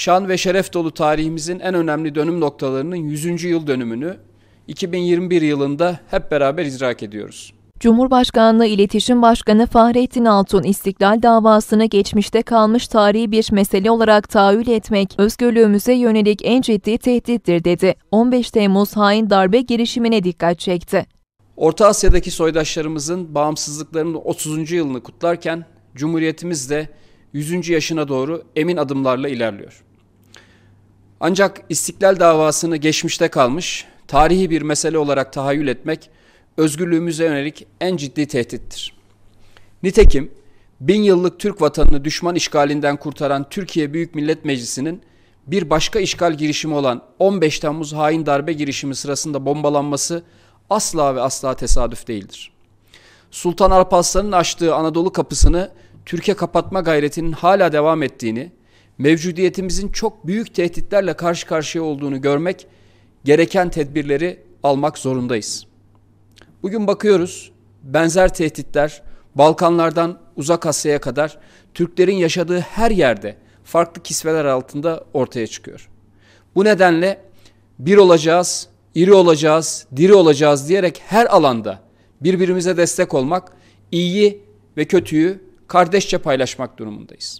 şan ve şeref dolu tarihimizin en önemli dönüm noktalarının 100. yıl dönümünü 2021 yılında hep beraber idrak ediyoruz. Cumhurbaşkanlığı İletişim Başkanı Fahrettin Altun, istiklal davasını geçmişte kalmış tarihi bir mesele olarak tahayyül etmek, özgürlüğümüze yönelik en ciddi tehdittir dedi. 15 Temmuz hain darbe girişimine dikkat çekti. Orta Asya'daki soydaşlarımızın bağımsızlıklarının 30. yılını kutlarken, Cumhuriyetimiz de 100. yaşına doğru emin adımlarla ilerliyor. Ancak istiklal davasını geçmişte kalmış, tarihi bir mesele olarak tahayyül etmek özgürlüğümüze yönelik en ciddi tehdittir. Nitekim bin yıllık Türk vatanını düşman işgalinden kurtaran Türkiye Büyük Millet Meclisi'nin bir başka işgal girişimi olan 15 Temmuz hain darbe girişimi sırasında bombalanması asla ve asla tesadüf değildir. Sultan Alparslan'ın açtığı Anadolu kapısını Türkiye kapatma gayretinin hala devam ettiğini, mevcudiyetimizin çok büyük tehditlerle karşı karşıya olduğunu görmek, gereken tedbirleri almak zorundayız. Bugün bakıyoruz, benzer tehditler Balkanlardan uzak Asya'ya kadar Türklerin yaşadığı her yerde farklı kisveler altında ortaya çıkıyor. Bu nedenle bir olacağız, iri olacağız, diri olacağız diyerek her alanda birbirimize destek olmak, iyiyi ve kötüyü kardeşçe paylaşmak durumundayız.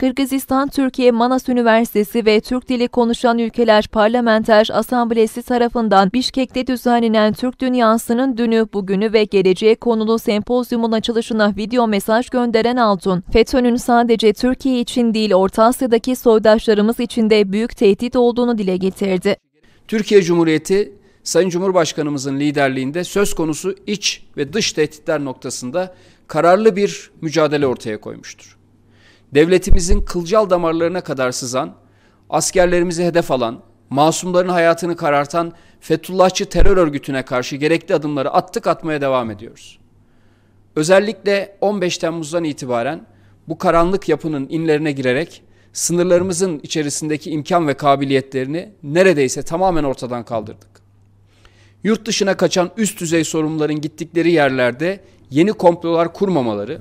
Kırgızistan, Türkiye, Manas Üniversitesi ve Türk dili konuşan ülkeler parlamenter asamblesi tarafından Bişkek'te düzenlenen Türk dünyasının dünü, bugünü ve geleceğe konulu sempozyumun açılışına video mesaj gönderen Altun, FETÖ'nün sadece Türkiye için değil Orta Asya'daki soydaşlarımız için de büyük tehdit olduğunu dile getirdi. Türkiye Cumhuriyeti Sayın Cumhurbaşkanımızın liderliğinde söz konusu iç ve dış tehditler noktasında kararlı bir mücadele ortaya koymuştur devletimizin kılcal damarlarına kadar sızan, askerlerimizi hedef alan, masumların hayatını karartan Fethullahçı terör örgütüne karşı gerekli adımları attık atmaya devam ediyoruz. Özellikle 15 Temmuz'dan itibaren bu karanlık yapının inlerine girerek sınırlarımızın içerisindeki imkan ve kabiliyetlerini neredeyse tamamen ortadan kaldırdık. Yurt dışına kaçan üst düzey sorumluların gittikleri yerlerde yeni komplolar kurmamaları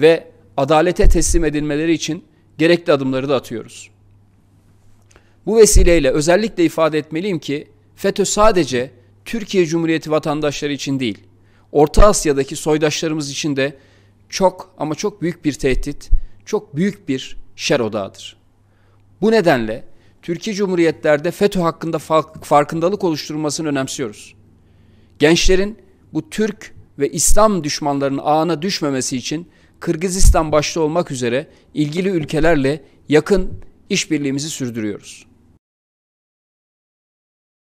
ve adalete teslim edilmeleri için gerekli adımları da atıyoruz. Bu vesileyle özellikle ifade etmeliyim ki FETÖ sadece Türkiye Cumhuriyeti vatandaşları için değil, Orta Asya'daki soydaşlarımız için de çok ama çok büyük bir tehdit, çok büyük bir şer odağıdır. Bu nedenle Türkiye Cumhuriyetlerde FETÖ hakkında farkındalık oluşturulmasını önemsiyoruz. Gençlerin bu Türk ve İslam düşmanlarının ağına düşmemesi için Kırgızistan başta olmak üzere ilgili ülkelerle yakın işbirliğimizi sürdürüyoruz.